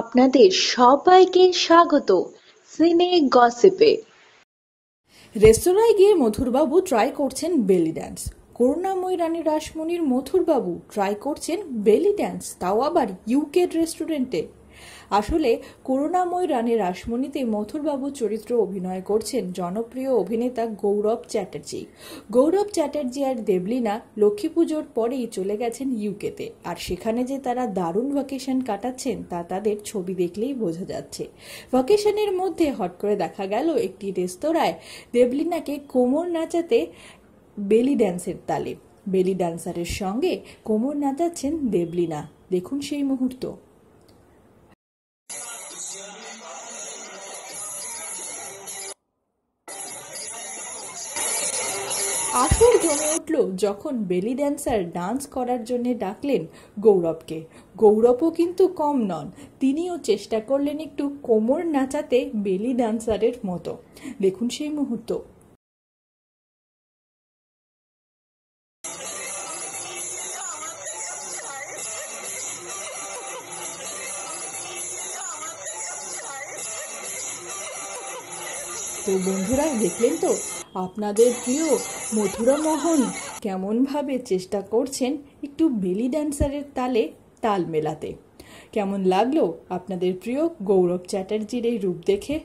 আপনাদের সবাইকে স্বাগত সিনে গসিপে রেস্তোরাঁয় গিয়ে মধুরবাবু ট্রাই করছেন বেলি ড্যান্স করুণাময়ী রানী রাসমণির মথুরবাবু ট্রাই করছেন বেলি ড্যান্স তাও আবার ইউকে রেস্টুরেন্টে আসলে করুণাময় রানী রাসমণিতে মথুরবাবুর চরিত্র অভিনয় করছেন জনপ্রিয় অভিনেতা গৌরব চ্যাটার্জি গৌরব চ্যাটার্জি আর দেবলিনা লক্ষ্মী পুজোর পরেই চলে গেছেন ইউকেতে আর সেখানে যে তারা দারুণ ভ্যাকেশন কাটাচ্ছেন তা তাদের ছবি দেখলেই বোঝা যাচ্ছে ভ্যাকেশনের মধ্যে হট করে দেখা গেল একটি রেস্তোরাঁয় দেবলিনাকে কোমর নাচাতে বেলি ড্যান্সের তালে বেলি ডান্সারের সঙ্গে কোমর নাচাচ্ছেন দেবলিনা দেখুন সেই মুহূর্ত আসর জমে উঠল যখন বেলি ড্যান্সার ডান্স করার জন্য ডাকলেন গৌরবকে গৌরবও কিন্তু কম নন তিনিও চেষ্টা করলেন একটু কোমর নাচাতে বেলি ড্যান্সারের মতো দেখুন সেই মুহূর্ত তো বন্ধুরা দেখলেন তো আপনাদের প্রিয় মথুরা মোহন কেমনভাবে চেষ্টা করছেন একটু বেলি ড্যান্সারের তালে তাল মেলাতে কেমন লাগলো আপনাদের প্রিয় গৌরব চ্যাটার্জির এই রূপ দেখে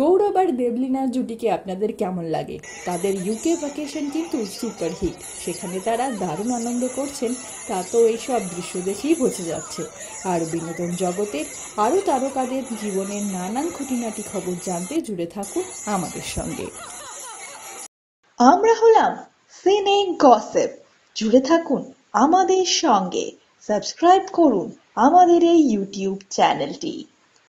গৌরব আর দেবলিনা জুটিকে আপনাদের কেমন লাগে তাদের ইউকে ভ্যাকেশন কিন্তু সুপার হিট সেখানে তারা দারুণ আনন্দ করছেন তা তো এইসব দৃশ্য দেখেই বোঝা যাচ্ছে আর বিনোদন জগতের আরও তারকাদের জীবনের নানান খুঁটিনাটি খবর জানতে জুড়ে থাকুন আমাদের সঙ্গে আমরা হলাম সিনে গসেপ জুড়ে থাকুন আমাদের সঙ্গে সাবস্ক্রাইব করুন আমাদের এই ইউটিউব চ্যানেলটি।